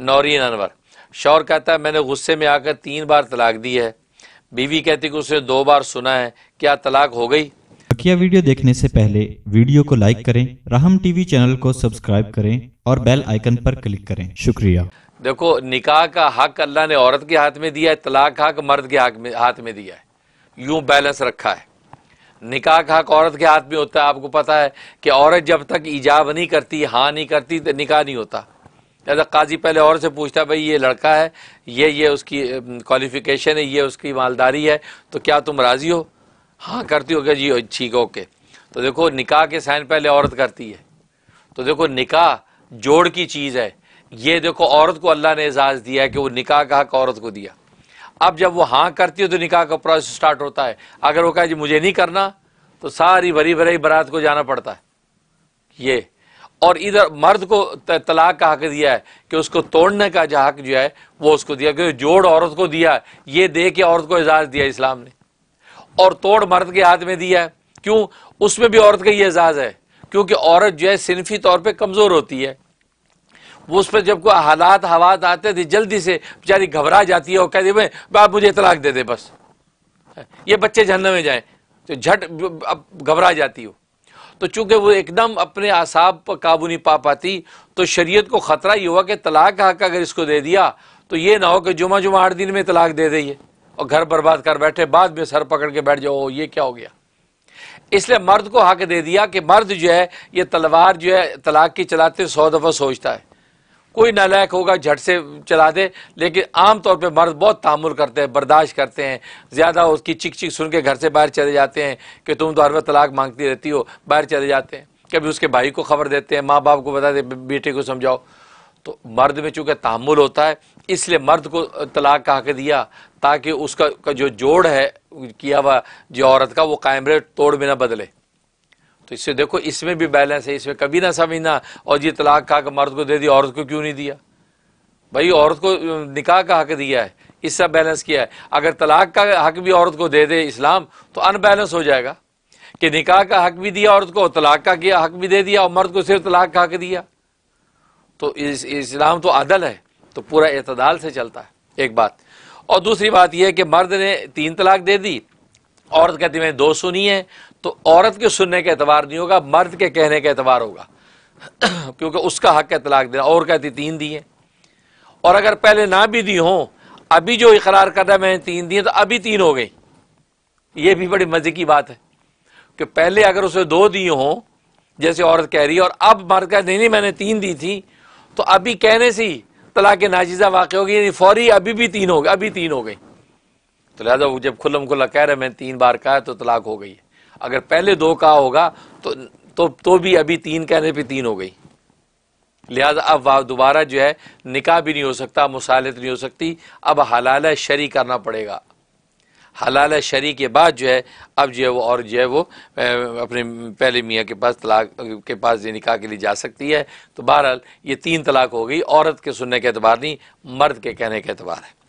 नौरीन अनवर शौर कहता है मैंने गुस्से में आकर तीन बार तलाक दी है बीवी कहती कि उसने दो बार सुना है क्या तलाक हो गई बकिया वीडियो देखने से पहले वीडियो को लाइक करें रहम टीवी चैनल को सब्सक्राइब करें और बेल आइकन पर क्लिक करें शुक्रिया देखो निकाह का हक अल्लाह ने औरत के हाथ में दिया है तलाक हक मर्द के हाथ में हाथ में दिया है यूं बैलेंस रखा है निकाह का हक औरत के हाथ में होता है आपको पता है कि औरत जब तक ईजाब नहीं करती हाँ नहीं करती तो निकाह नहीं होता लिहाजा काजी पहले और से पूछता है भाई ये लड़का है ये ये उसकी क्वालिफिकेशन है ये उसकी मालदारी है तो क्या तुम राज़ी हो हाँ करती हो क्या जी ठीक ओके तो देखो निकाह के साइन पहले औरत करती है तो देखो निकाह जोड़ की चीज़ है ये देखो औरत को अल्लाह ने एजाज़ दिया है कि वो निकाह का हक औरत को दिया अब जब वो हाँ करती हो तो निकाह का प्रोसेस स्टार्ट होता है अगर वो कहा जी मुझे नहीं करना तो सारी भरी भरी बारात को जाना पड़ता है ये और इधर मर्द को तलाक का हक दिया है कि उसको तोड़ने का जो हक जो है वो उसको दिया क्योंकि जोड़ औरत को दिया ये दे के औरत को एजाज़ दिया इस्लाम ने और तोड़ मर्द के हाथ में दिया है क्यों उसमें भी औरत का ये एजाज़ है क्योंकि औरत जो है सिनफी तौर पर कमज़ोर होती है वो उस पर जब कोई हालात हवात आते थे तो जल्दी से बेचारी घबरा जाती है और कहती है आप मुझे तलाक दे दे बस ये बच्चे झरने में जाए तो झट अब घबरा जाती हो तो चूंकि वो एकदम अपने आसाब पर काबू नहीं पा पाती तो शरीयत को ख़तरा ये हुआ कि तलाक का हक अगर इसको दे दिया तो ये ना हो कि जुमा जुमा आठ दिन में तलाक दे दे और घर बर्बाद कर बैठे बाद में सर पकड़ के बैठ जाओ ये क्या हो गया इसलिए मर्द को हक दे दिया कि मर्द जो है ये तलवार जो है तलाक की चलाते सौ दफ़ा सोचता है कोई नालायक होगा झट से चला दे लेकिन आम तौर पे मर्द बहुत तामुल करते हैं बर्दाश्त करते हैं ज़्यादा उसकी चिक चिक सुन के घर से बाहर चले जाते हैं कि तुम तो हर वक्त तलाक मांगती रहती हो बाहर चले जाते हैं कभी उसके भाई को खबर देते हैं माँ बाप को बता दे बेटे को समझाओ तो मर्द में चूँकि तामुल होता है इसलिए मर्द को तलाक का हक दिया ताकि उसका जो जोड़ है किया हुआ जो औरत का वो कायम रहे तोड़ बिना बदले तो इससे देखो इसमें भी बैलेंस है इसमें कभी ना समझना और ये तलाक का मर्द को दे दिया औरत को क्यों नहीं दिया भाई औरत को निकाह का हक दिया है इससे बैलेंस किया है अगर तलाक का हक भी औरत को दे दे इस्लाम तो अनबैलेंस हो जाएगा कि निकाह का हक भी दिया औरत को और तलाक का किया हक भी दे दिया और मर्द को सिर्फ तलाक का हक दिया तो इस, इस्लाम तो अदल है तो पूरा अतदाल से चलता है एक बात और दूसरी बात यह है कि मर्द ने तीन तलाक दे दी औरत कहती मैंने दो सुनी है तो औरत के सुनने का एतबार नहीं होगा मर्द के कहने का एतबार होगा क्योंकि उसका हक है तलाक देना और कहती तीन दिए और अगर पहले ना भी दी हों अभी जो इकरार कर रहा है मैंने तीन दिए तो अभी तीन हो गई ये भी बड़ी मज़े की बात है कि पहले अगर उसे दो दिए हों जैसे औरत कह रही है और अब मर्द कह नहीं मैंने तीन दी थी तो अभी कहने से तलाक नाजीज़ा वाक़ होगी यानी फौरी अभी भी तीन हो गए अभी तीन हो गई तो लिहाजा वो जब खुल्लम खुला कह रहे मैंने तीन बार कहा तो तलाक हो गई है अगर पहले दो का होगा तो तो तो भी अभी तीन कहने पे तीन हो गई लिहाजा अब दोबारा जो है निकाह भी नहीं हो सकता मुसालत नहीं हो सकती अब हलाल शरी करना पड़ेगा हलाल शरी के बाद जो है अब जो है वो और जो है वो अपने पहले मियाँ के पास तलाक के पास जो निकाह के लिए जा सकती है तो बहरहाल ये तीन तलाक हो गई औरत के सुनने के अतबार नहीं मर्द के कहने के अतबार है